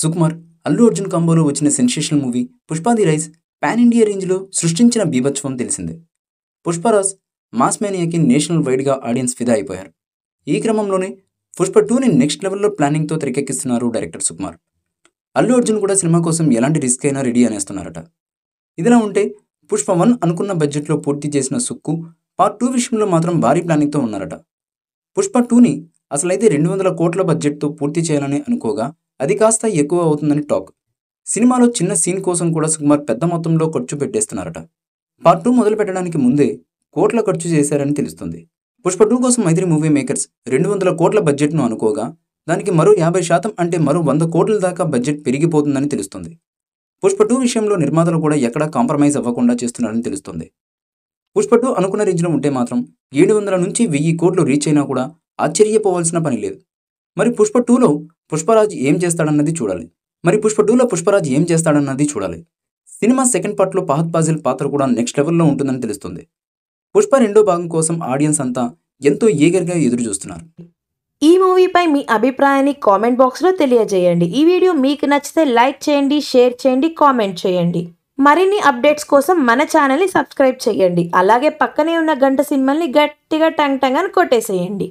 సుకుమార్ అల్లు అర్జున్ కాంబోలో వచ్చిన sensational movie పుష్పాది రైస్ పాన్ ఇండియా రేంజ్లో సృష్టించిన బీభత్సవం తెలిసిందే పుష్పరాజ్ మాస్ మేనియాకి నేషనల్ వైడ్గా ఆడియన్స్ ఫిదా అయిపోయారు ఈ క్రమంలోనే పుష్ప టూని నెక్స్ట్ లెవెల్లో ప్లానింగ్తో తెరకెక్కిస్తున్నారు డైరెక్టర్ సుకుమార్ అల్లు అర్జున్ కూడా సినిమా కోసం ఎలాంటి రిస్క్ అయినా రెడీ అనేస్తున్నారట ఇదిలా ఉంటే పుష్ప వన్ అనుకున్న బడ్జెట్లో పూర్తి చేసిన సుక్కు పార్ట్ టూ విషయంలో మాత్రం భారీ ప్లానింగ్తో ఉన్నారట పుష్ప టూని అసలైతే రెండు వందల కోట్ల బడ్జెట్తో పూర్తి చేయాలని అనుకోగా అది కాస్త ఎక్కువ అవుతుందని టాక్ సినిమాలో చిన్న సీన్ కోసం కూడా సుకుమార్ పెద్ద మొత్తంలో ఖర్చు పెట్టేస్తున్నారట పార్ట్ టూ మొదలు పెట్టడానికి ముందే కోట్ల ఖర్చు చేశారని తెలుస్తుంది పుష్ప టూ కోసం మైత్రి మూవీ మేకర్స్ రెండు వందల కోట్ల బడ్జెట్ను అనుకోగా దానికి మరో యాభై శాతం అంటే మరో వంద కోట్ల దాకా బడ్జెట్ పెరిగిపోతుందని తెలుస్తుంది పుష్ప టూ విషయంలో నిర్మాతలు కూడా ఎక్కడా కాంప్రమైజ్ అవ్వకుండా చేస్తున్నారని తెలుస్తుంది పుష్ప టూ అనుకున్న రేంజ్లో ఉంటే మాత్రం ఏడు వందల నుంచి వెయ్యి కోట్లు రీచ్ అయినా కూడా ఆశ్చర్యపోవాల్సిన పని లేదు మరి పుష్ప టూలో పుష్పరాజ్ ఏం చేస్తాడన్నది చూడాలి మరి పుష్ప టూలో పుష్పరాజ్ ఏం చేస్తాడన్నది చూడాలి సినిమా సెకండ్ పార్ట్లో పాహత్ పాజిల్ పాత్ర కూడా నెక్స్ట్ లెవెల్లో ఉంటుందని తెలుస్తుంది పుష్ప రెండో భాగం కోసం ఆడియన్స్ అంతా ఎంతో ఏగర్గా ఎదురు చూస్తున్నారు ఈ మూవీపై మీ అభిప్రాయాన్ని కామెంట్ బాక్స్లో తెలియజేయండి ఈ వీడియో మీకు నచ్చితే లైక్ చేయండి షేర్ చేయండి కామెంట్ చేయండి మరిన్ని అప్డేట్స్ కోసం మన ఛానల్ని సబ్స్క్రైబ్ చేయండి అలాగే పక్కనే ఉన్న గంట సినిమాల్ని గట్టిగా టంగ్ టంగ్ అని కొట్టేసేయండి